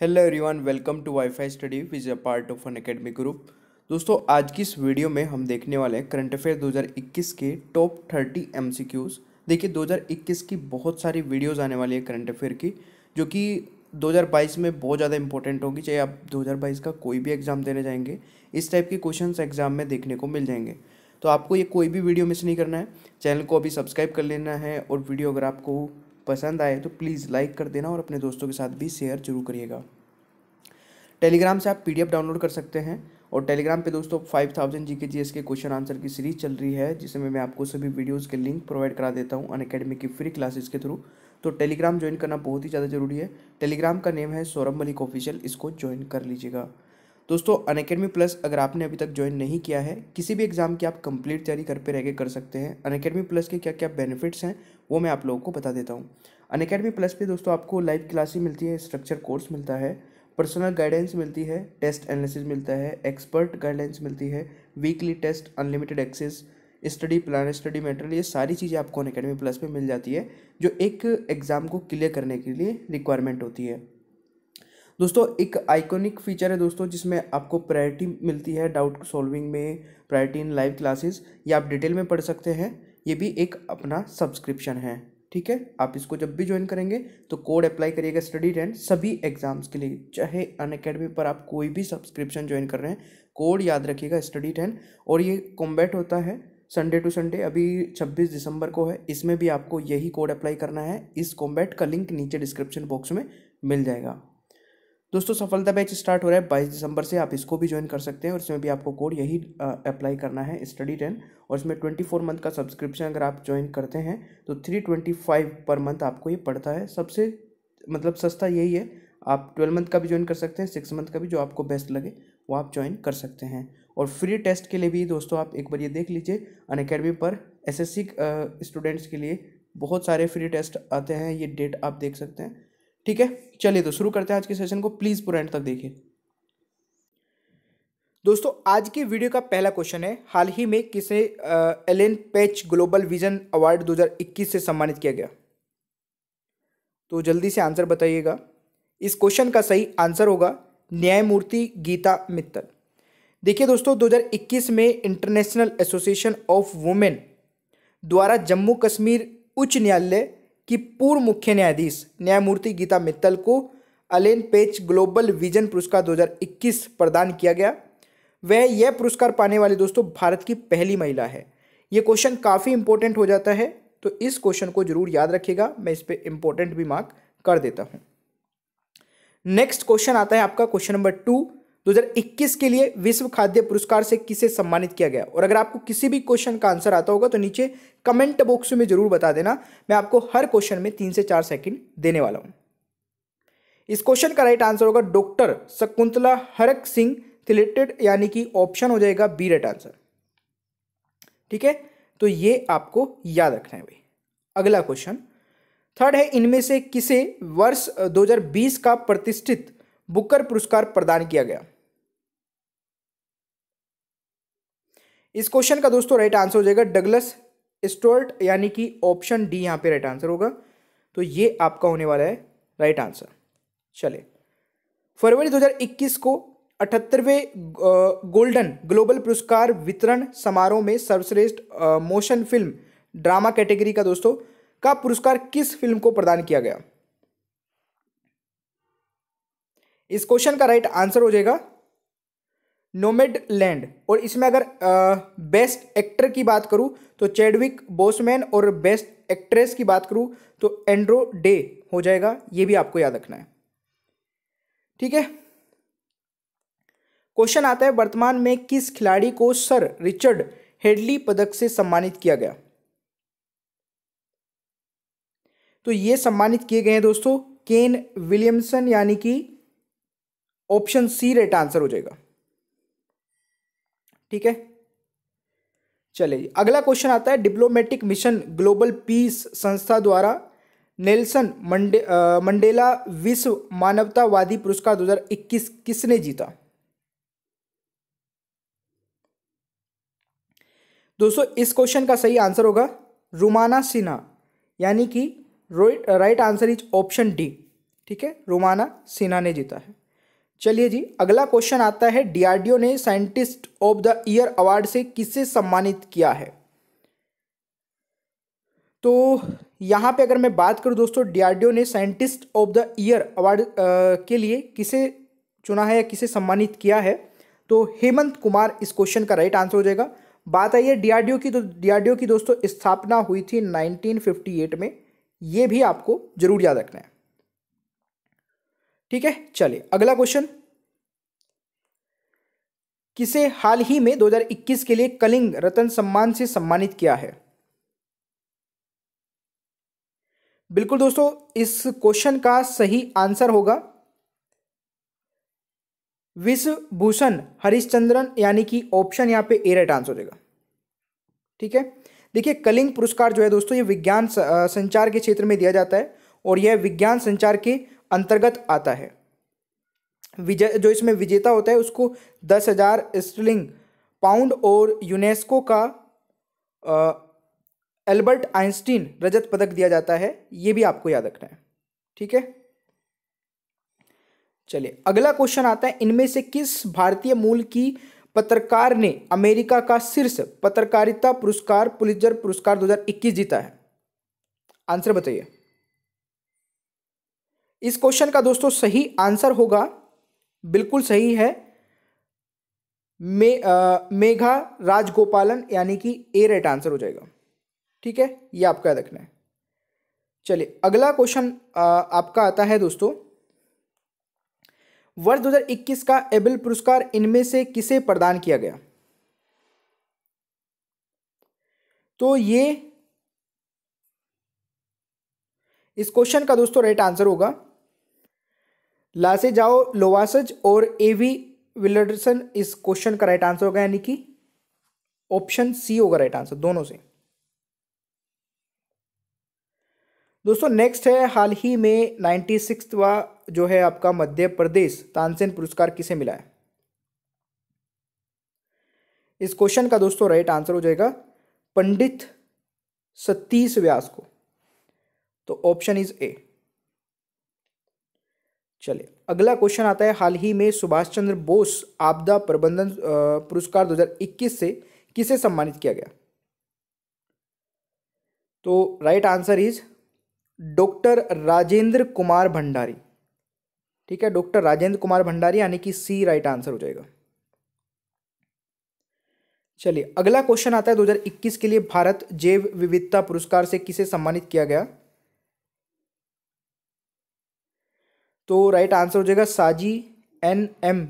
hello everyone welcome to WiFi study with a part of Unacademy group दोस्तों आज की इस video में हम देखने वाले हैं करंट अफेयर 2021 के टॉप 30 एमसीक्यूज देखिए 2021 की बहुत सारी वीडियोस आने वाली है करंट अफेयर की जो कि 2022 में बहुत ज़्यादा इंपॉर्टेंट होगी चाहे आप 2022 का कोई भी एग्ज़ाम देने जाएंगे इस टाइप के क्वेश्चन एग्ज़ाम में देखने को मिल जाएंगे तो आपको ये कोई भी वीडियो मिस नहीं करना है चैनल को अभी सब्सक्राइब कर लेना है और वीडियो अगर आपको पसंद आए तो प्लीज़ लाइक कर देना और अपने दोस्तों के साथ भी शेयर जरूर करिएगा टेलीग्राम से आप पी डाउनलोड कर सकते हैं और टेलीग्राम पे दोस्तों five thousand G K G S के क्वेश्चन आंसर की सीरीज चल रही है जिसमें मैं आपको सभी वीडियोस के लिंक प्रोवाइड करा देता हूँ अन अकेडमी की फ्री क्लासेस के थ्रू तो टेलीग्राम ज्वाइन करना बहुत ही ज़्यादा जरूरी है टेलीग्राम का नेम है सौरभ मलिक ऑफिशियल इसको ज्वाइन कर लीजिएगा दोस्तों अनकेडमी प्लस अगर आपने अभी तक ज्वाइन नहीं किया है किसी भी एग्ज़ाम की आप कंप्लीट तैयारी घर पे रह कर सकते हैं अनकेडमी प्लस के क्या क्या बेनिफिट्स हैं वो मैं आप लोगों को बता देता हूँ अनकेडमी प्लस पे दोस्तों आपको लाइव क्लासेस मिलती है स्ट्रक्चर कोर्स मिलता है पर्सनल गाइडेंस मिलती है टेस्ट एनालिसिस मिलता है एक्सपर्ट गाइडेंस मिलती है weekly test unlimited access study plan study material ये सारी चीज़ें आपको अनकेडमी प्लस पर मिल जाती है जो एक एग्ज़ाम को क्लियर करने के लिए रिक्वायरमेंट होती है दोस्तों एक आइकॉनिक फीचर है दोस्तों जिसमें आपको प्रायोरिटी मिलती है डाउट सॉल्विंग में प्रायोरिटी इन लाइव क्लासेस ये आप डिटेल में पढ़ सकते हैं ये भी एक अपना सब्सक्रिप्शन है ठीक है आप इसको जब भी ज्वाइन करेंगे तो कोड अप्लाई करिएगा स्टडी टेन सभी एग्जाम्स के लिए चाहे अन अकेडमी पर आप कोई भी सब्सक्रिप्शन ज्वाइन कर रहे हैं कोड याद रखिएगा स्टडी टेन और ये कॉम्बैट होता है संडे टू संडे अभी छब्बीस दिसंबर को है इसमें भी आपको यही कोड अप्लाई करना है इस कॉम्बैट का लिंक नीचे डिस्क्रिप्शन बॉक्स में मिल जाएगा दोस्तों सफलता बैच स्टार्ट हो रहा है बाईस दिसंबर से आप इसको भी ज्वाइन कर सकते हैं और इसमें भी आपको कोड यही अप्लाई करना है स्टडी टेन और इसमें ट्वेंटी फोर मंथ का सब्सक्रिप्शन अगर आप ज्वाइन करते हैं तो three twenty five per month आपको ये पड़ता है सबसे मतलब सस्ता यही है आप ट्वेल्व मंथ का भी ज्वाइन कर सकते हैं सिक्स मंथ का भी जो आपको बेस्ट लगे वो आप ज्वाइन कर सकते हैं और फ्री टेस्ट के लिए भी दोस्तों आप एक बार ये देख लीजिए अन अकेडमी पर एस स्टूडेंट्स के लिए बहुत सारे फ्री टेस्ट आते हैं ये डेट आप देख सकते हैं ठीक है चलिए तो शुरू करते हैं आज के सेशन को प्लीज़ पूरा एंड तक देखिए दोस्तों आज की वीडियो का पहला क्वेश्चन है हाल ही में किसे एलेन पैच ग्लोबल विजन अवार्ड 2021 से सम्मानित किया गया तो जल्दी से आंसर बताइएगा इस क्वेश्चन का सही आंसर होगा न्यायमूर्ति गीता मित्तल देखिए दोस्तों 2021 में इंटरनेशनल एसोसिएशन ऑफ वुमेन द्वारा जम्मू कश्मीर उच्च न्यायालय कि पूर्व मुख्य न्यायाधीश न्यायमूर्ति गीता मित्तल को अलेन पेच ग्लोबल विजन पुरस्कार 2021 प्रदान किया गया वह यह पुरस्कार पाने वाले दोस्तों भारत की पहली महिला है ये क्वेश्चन काफ़ी इंपॉर्टेंट हो जाता है तो इस क्वेश्चन को जरूर याद रखिएगा मैं इस पर इंपॉर्टेंट भी मार्क कर देता हूँ नेक्स्ट क्वेश्चन आता है आपका क्वेश्चन नंबर टू 2021 के लिए विश्व खाद्य पुरस्कार से किसे सम्मानित किया गया और अगर आपको किसी भी क्वेश्चन का आंसर आता होगा तो नीचे कमेंट बॉक्स में जरूर बता देना मैं आपको हर क्वेश्चन में तीन से चार सेकंड देने वाला हूं इस क्वेश्चन का राइट आंसर होगा डॉक्टर शकुंतला हरक सिंह थिलेटेड यानी कि ऑप्शन हो जाएगा बी राइट आंसर ठीक है तो ये आपको याद रखना है भाई अगला क्वेश्चन थर्ड है इनमें से किसे वर्ष दो का प्रतिष्ठित बुकर पुरस्कार प्रदान किया गया इस क्वेश्चन का दोस्तों राइट आंसर हो जाएगा डगलस स्टोर्ट यानी कि ऑप्शन डी यहां पे राइट आंसर होगा तो ये आपका होने वाला है राइट आंसर चले फरवरी 2021 को अठहत्तरवें गोल्डन ग्लोबल पुरस्कार वितरण समारोह में सर्वश्रेष्ठ मोशन फिल्म ड्रामा कैटेगरी का दोस्तों का पुरस्कार किस फिल्म को प्रदान किया गया इस क्वेश्चन का राइट आंसर हो जाएगा नोमेड लैंड और इसमें अगर बेस्ट एक्टर की बात करूं तो चेडविक बोसमैन और बेस्ट एक्ट्रेस की बात करूं तो एंड्रो डे हो जाएगा ये भी आपको याद रखना है ठीक है क्वेश्चन आता है वर्तमान में किस खिलाड़ी को सर रिचर्ड हेडली पदक से सम्मानित किया गया तो ये सम्मानित किए गए हैं दोस्तों केन विलियमसन यानी कि ऑप्शन सी रेट आंसर हो जाएगा ठीक है चलिए अगला क्वेश्चन आता है डिप्लोमेटिक मिशन ग्लोबल पीस संस्था द्वारा नेल्सन मंडे मंडेला विश्व मानवतावादी पुरस्कार 2021 किसने जीता दोस्तों इस क्वेश्चन का सही आंसर होगा रुमाना सिन्हा यानी कि right answer is option D ठीक है रुमाना सिन्हा ने जीता है चलिए जी अगला क्वेश्चन आता है डीआरडीओ ने scientist of the year award से किसे सम्मानित किया है तो यहाँ पे अगर मैं बात करूँ दोस्तों डीआरडीओ ने scientist of the year award के लिए किसे चुना है या किसे सम्मानित किया है तो हेमंत कुमार इस क्वेश्चन का राइट आंसर हो जाएगा बात आई है डीआरडीओ की तो डीआरडीओ की दोस्तों स्थापना हुई थी नाइनटीन में ये भी आपको जरूर याद रखना है ठीक है चलिए अगला क्वेश्चन किसे हाल ही में 2021 के लिए कलिंग रतन सम्मान से सम्मानित किया है बिल्कुल दोस्तों इस क्वेश्चन का सही आंसर होगा विश्वभूषण हरिश्चंद्रन यानी कि ऑप्शन यहां पे ए राइट आंसर हो जाएगा ठीक है देखिए कलिंग पुरस्कार जो है दोस्तों ये विज्ञान संचार के क्षेत्र में दिया जाता है और यह विज्ञान संचार के अंतर्गत आता है विजय जो इसमें विजेता होता है उसको दस हजार स्टलिंग पाउंड और यूनेस्को का एल्बर्ट आइंस्टीन रजत पदक दिया जाता है ये भी आपको याद रखना है ठीक है चलिए अगला क्वेश्चन आता है इनमें से किस भारतीय मूल की पत्रकार ने अमेरिका का शीर्ष पत्रकारिता पुरस्कार पुलिजर पुरस्कार 2021 जीता है आंसर बताइए इस क्वेश्चन का दोस्तों सही आंसर होगा बिल्कुल सही है मे आ, मेघा राजगोपालन यानी कि ए राइट आंसर हो जाएगा ठीक है ये आपका याद रखना है चलिए अगला क्वेश्चन आपका आता है दोस्तों वर्ष 2021 का एबल पुरस्कार इनमें से किसे प्रदान किया गया तो ये इस क्वेश्चन का दोस्तों राइट आंसर होगा लासे जाओ लोवासज और ए वी विलडरसन इस क्वेश्चन का राइट आंसर होगा यानी कि ऑप्शन सी होगा राइट आंसर दोनों से दोस्तों नेक्स्ट है हाल ही में नाइन्टी सिक्सवा जो है आपका मध्य प्रदेश तानसेन पुरस्कार किसे मिला है इस क्वेश्चन का दोस्तों राइट आंसर हो जाएगा पंडित सतीश व्यास को तो ऑप्शन इज ए चलिए अगला क्वेश्चन आता है हाल ही में सुभाष चंद्र बोस आपदा प्रबंधन पुरस्कार 2021 से किसे सम्मानित किया गया तो right answer is doctor Rajendra Kumar Bhandari ठीक है डॉक्टर राजेंद्र कुमार भंडारी यानी कि सी राइट आंसर हो जाएगा चलिए अगला क्वेश्चन आता है 2021 के लिए भारत जैव विविधता पुरस्कार से किसे सम्मानित किया गया तो राइट आंसर हो जाएगा साजी एन एम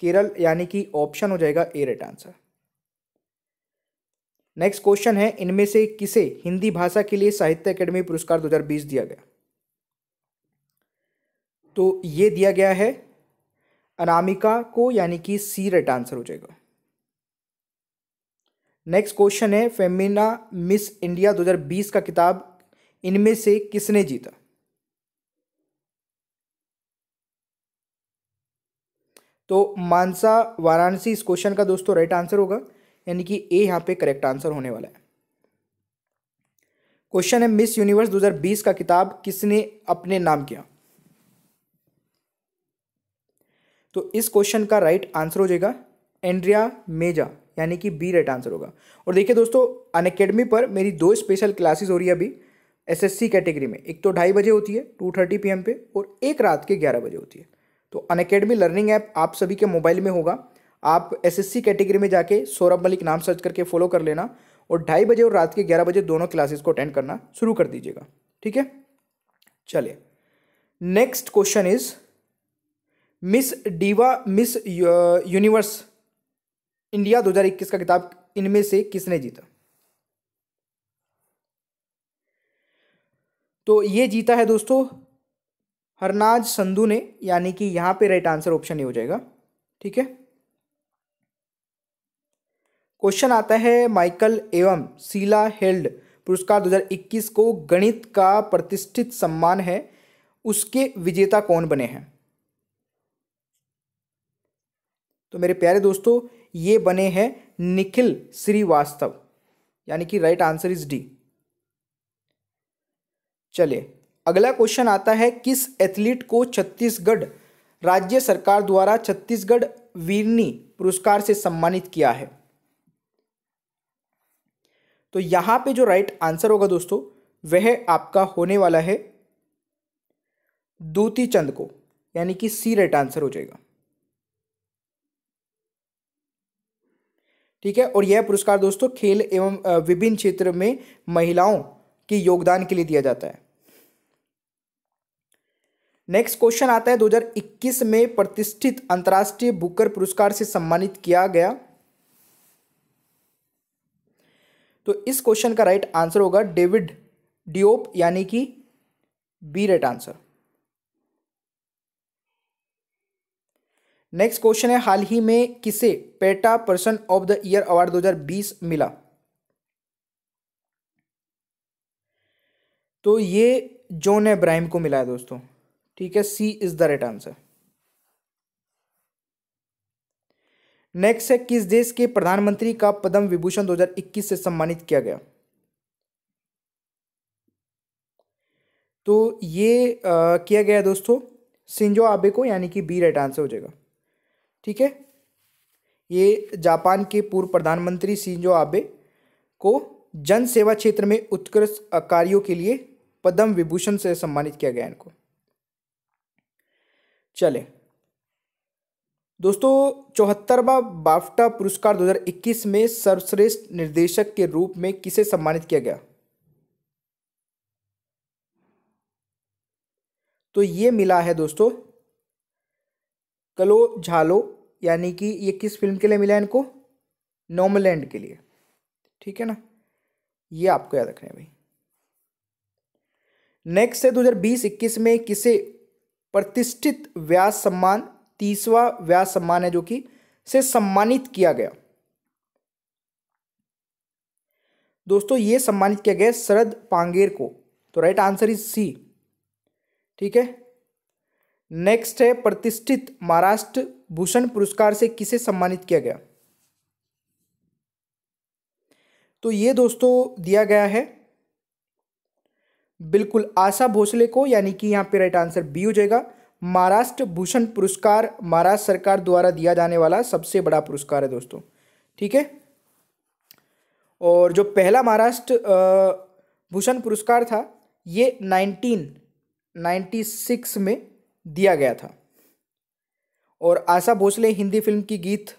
केरल यानी कि ऑप्शन हो जाएगा A right answer next question है इनमें से किसे हिंदी भाषा के लिए साहित्य अकेडमी पुरस्कार 2020 दिया गया तो ये दिया गया है अनामिका को यानी कि सी राइट आंसर हो जाएगा नेक्स्ट क्वेश्चन है फेमिना मिस इंडिया 2020 का किताब इनमें से किसने जीता तो मानसा वाराणसी इस क्वेश्चन का दोस्तों राइट आंसर होगा यानी कि ए यहाँ पे करेक्ट आंसर होने वाला है क्वेश्चन है मिस यूनिवर्स 2020 का किताब किसने अपने नाम किया तो इस क्वेश्चन का राइट आंसर हो जाएगा एंड्रिया मेजा यानी कि बी राइट आंसर होगा और देखिए दोस्तों अनकेडमी पर मेरी दो स्पेशल क्लासेस हो रही है अभी एसएससी कैटेगरी में एक तो ढाई बजे होती है टू थर्टी पी पे और एक रात के ग्यारह बजे होती है तो अनकेडमी लर्निंग ऐप आप सभी के मोबाइल में होगा आप एसएससी कैटेगरी में जाके सौरभ मलिक नाम सर्च करके फॉलो कर लेना और ढाई बजे और रात के ग्यारह बजे दोनों क्लासेस को अटेंड करना शुरू कर दीजिएगा ठीक है चलिए next question is miss diva miss universe India 2021 का किताब इनमें से किसने जीता तो ये जीता है दोस्तों हरनाज संधु ने यानी कि यहां पे राइट आंसर ऑप्शन ही हो जाएगा ठीक है क्वेश्चन आता है माइकल एवं सीला हेल्ड पुरस्कार 2021 को गणित का प्रतिष्ठित सम्मान है उसके विजेता कौन बने हैं तो मेरे प्यारे दोस्तों ये बने हैं निखिल श्रीवास्तव यानी कि राइट आंसर इज डी चलिए अगला क्वेश्चन आता है किस एथलीट को छत्तीसगढ़ राज्य सरकार द्वारा छत्तीसगढ़ वीरनी पुरस्कार से सम्मानित किया है तो यहां पे जो राइट आंसर होगा दोस्तों वह आपका होने वाला है दूती चंद को यानी कि सी राइट आंसर हो जाएगा ठीक है और यह पुरस्कार दोस्तों खेल एवं विभिन्न क्षेत्र में महिलाओं के योगदान के लिए दिया जाता है नेक्स्ट क्वेश्चन आता है 2021 में प्रतिष्ठित अंतर्राष्ट्रीय बुकर पुरस्कार से सम्मानित किया गया तो इस क्वेश्चन का राइट आंसर होगा डेविड डिओप यानी कि B right answer next question है हाल ही में किसे PETA person of the year award 2020 मिला तो ये जॉन एब्राहिम को मिला है दोस्तों ठीक है C is the right answer next है किस देश के प्रधानमंत्री का पद्म विभूषण 2021 से सम्मानित किया गया तो ये आ, किया गया दोस्तों सिंजो आबे को यानी कि बी राइट आंसर हो जाएगा ठीक है ये जापान के पूर्व प्रधानमंत्री सिंजो आबे को जन सेवा क्षेत्र में उत्कृष्ट कार्यों के लिए पद्म विभूषण से सम्मानित किया गया इनको चले दोस्तों चौहत्तरवा बाफ्टा पुरस्कार 2021 में सर्वश्रेष्ठ निर्देशक के रूप में किसे सम्मानित किया गया तो ये मिला है दोस्तों कलो झालो यानी कि ये किस फिल्म के लिए मिला है इनको नॉमलैंड के लिए ठीक है ना ये आपको याद रखना है भाई नेक्स्ट है दो हजार में किसे प्रतिष्ठित व्यास सम्मान तीसवा व्यास सम्मान है जो कि से सम्मानित किया गया दोस्तों ये सम्मानित किया गया शरद पांगेर को तो राइट आंसर इज सी ठीक है नेक्स्ट है प्रतिष्ठित महाराष्ट्र भूषण पुरस्कार से किसे सम्मानित किया गया तो ये दोस्तों दिया गया है बिल्कुल आशा भोसले को यानी कि यहाँ पे राइट आंसर बी हो जाएगा महाराष्ट्र भूषण पुरस्कार महाराष्ट्र सरकार द्वारा दिया जाने वाला सबसे बड़ा पुरस्कार है दोस्तों ठीक है और जो पहला महाराष्ट्र भूषण पुरस्कार था ये नाइनटीन नाइन्टी सिक्स में दिया गया था और आशा भोसले हिंदी फिल्म की गीत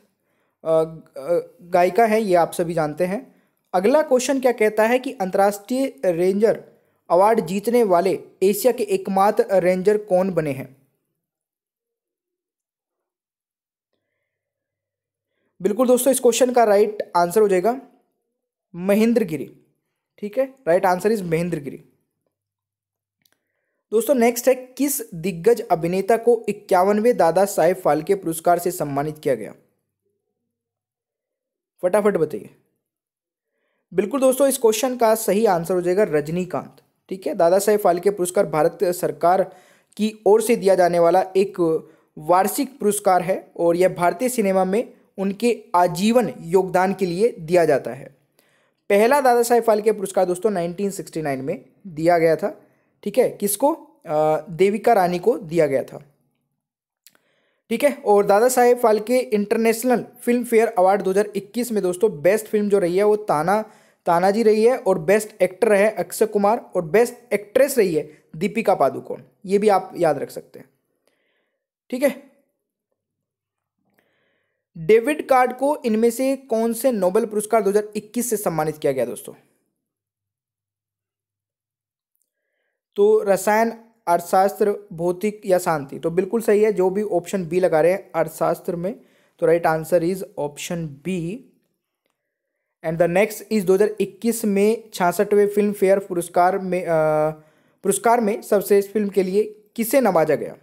गायिका हैं ये आप सभी जानते हैं अगला क्वेश्चन क्या कहता है कि अंतर्राष्ट्रीय रेंजर अवार्ड जीतने वाले एशिया के एकमात्र रेंजर कौन बने हैं बिल्कुल दोस्तों इस क्वेश्चन का राइट आंसर हो जाएगा महेंद्र गिरी ठीक है right answer is Mahendra Giri दोस्तों नेक्स्ट है किस दिग्गज अभिनेता को इक्यावनवे दादा साहेब फाल्के पुरस्कार से सम्मानित किया गया फटाफट बताइए बिल्कुल दोस्तों इस क्वेश्चन का सही आंसर हो जाएगा रजनीकांत ठीक है दादा साहेब फाल्के पुरस्कार भारत सरकार की ओर से दिया जाने वाला एक वार्षिक पुरस्कार है और यह भारतीय सिनेमा में उनके आजीवन योगदान के लिए दिया जाता है पहला दादा साहेब फाल्के पुरस्कार दोस्तों 1969 में दिया गया था ठीक है किसको देविका रानी को दिया गया था ठीक है और Dada Saheb Phalke international film fair award 2021 में दोस्तों बेस्ट फिल्म जो रही है वो ताना तानाजी रही है और बेस्ट एक्टर है अक्षय कुमार और बेस्ट एक्ट्रेस रही है दीपिका पादुकोण ये भी आप याद रख सकते हैं ठीक है डेविड कार्ड को इनमें से कौन से नोबेल पुरस्कार 2021 से सम्मानित किया गया दोस्तों तो रसायन अर्थशास्त्र भौतिक या शांति तो बिल्कुल सही है जो भी ऑप्शन बी लगा रहे हैं अर्थशास्त्र में तो right answer is option B and the next इस 2021 में छियासठवें फिल्म फेयर पुरस्कार में पुरस्कार में सर्वश्रेष्ठ फिल्म के लिए किसे नवाजा गया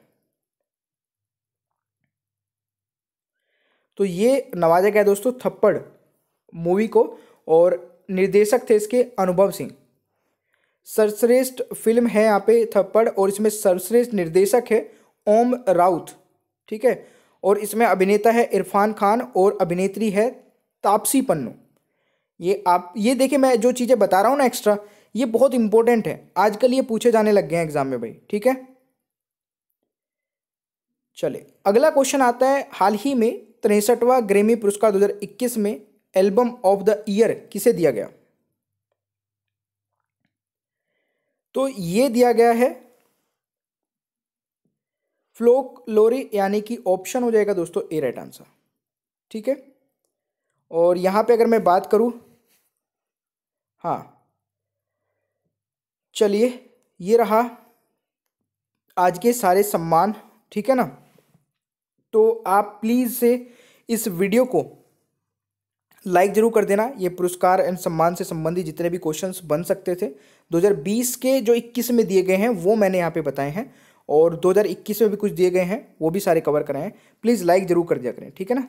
तो ये नवाजा गया दोस्तों थप्पड़ मूवी को और निर्देशक थे इसके अनुभव सिंह सर्वश्रेष्ठ फिल्म है यहाँ पे थप्पड़ और इसमें सर्वश्रेष्ठ निर्देशक है ओम राउत ठीक है और इसमें अभिनेता है इरफान खान और अभिनेत्री है तापसी पन्नू ये आप ये देखिए मैं जो चीज़ें बता रहा हूँ ना एक्स्ट्रा ये बहुत इंपॉर्टेंट है आजकल ये पूछे जाने लग गए हैं एग्जाम में भाई ठीक है चले अगला क्वेश्चन आता है हाल ही में तिरसठवा ग्रेमी पुरस्कार 2021 में एल्बम ऑफ द ईयर किसे दिया गया तो ये दिया गया है फ्लोक लोरी यानी कि ऑप्शन हो जाएगा दोस्तों ए राइट आंसर ठीक है और यहाँ पे अगर मैं बात करूँ हाँ चलिए ये रहा आज के सारे सम्मान ठीक है ना तो आप प्लीज़ से इस वीडियो को लाइक ज़रूर कर देना ये पुरस्कार एंड सम्मान से संबंधित जितने भी क्वेश्चंस बन सकते थे 2020 के जो 21 में दिए गए हैं वो मैंने यहाँ पे बताए हैं और 2021 में भी कुछ दिए गए हैं वो भी सारे कवर कराए हैं प्लीज़ लाइक ज़रूर कर दिया करें ठीक है ना